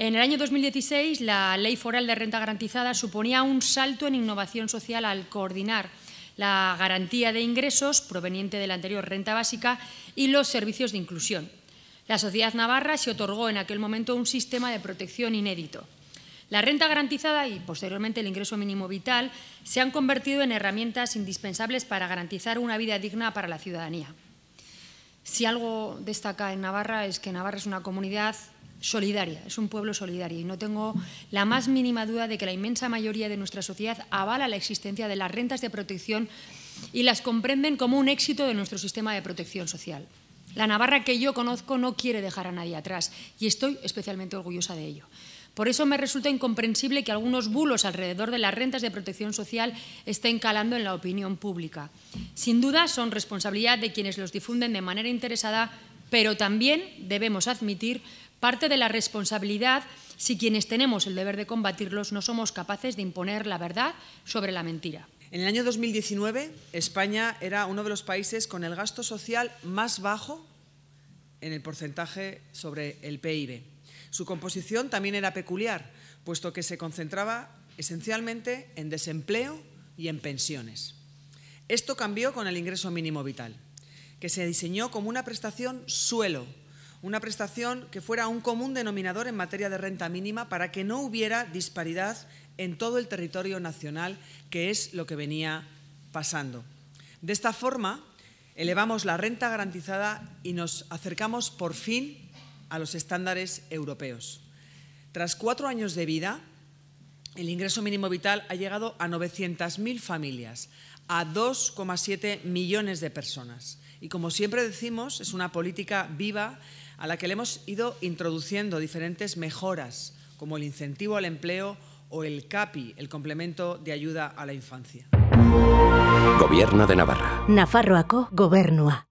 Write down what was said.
En el año 2016, la Ley Foral de Renta Garantizada suponía un salto en innovación social al coordinar la garantía de ingresos proveniente de la anterior renta básica y los servicios de inclusión. La sociedad navarra se otorgó en aquel momento un sistema de protección inédito. La renta garantizada y posteriormente el ingreso mínimo vital se han convertido en herramientas indispensables para garantizar una vida digna para la ciudadanía. Si algo destaca en Navarra es que Navarra es una comunidad solidaria, es un pueblo solidario y no tengo la más mínima duda de que la inmensa mayoría de nuestra sociedad avala la existencia de las rentas de protección y las comprenden como un éxito de nuestro sistema de protección social. La Navarra que yo conozco no quiere dejar a nadie atrás y estoy especialmente orgullosa de ello. Por eso me resulta incomprensible que algunos bulos alrededor de las rentas de protección social estén calando en la opinión pública. Sin duda son responsabilidad de quienes los difunden de manera interesada, pero también debemos admitir Parte de la responsabilidad si quienes tenemos el deber de combatirlos no somos capaces de imponer la verdad sobre la mentira. En el año 2019, España era uno de los países con el gasto social más bajo en el porcentaje sobre el PIB. Su composición también era peculiar, puesto que se concentraba esencialmente en desempleo y en pensiones. Esto cambió con el ingreso mínimo vital, que se diseñó como una prestación suelo una prestación que fuera un común denominador en materia de renta mínima para que no hubiera disparidad en todo el territorio nacional, que es lo que venía pasando. De esta forma, elevamos la renta garantizada y nos acercamos por fin a los estándares europeos. Tras cuatro años de vida, el ingreso mínimo vital ha llegado a 900.000 familias, a 2,7 millones de personas. Y como siempre decimos, es una política viva a la que le hemos ido introduciendo diferentes mejoras, como el incentivo al empleo o el CAPI, el complemento de ayuda a la infancia. Gobierno de Navarra. Nafarroaco, gobernua.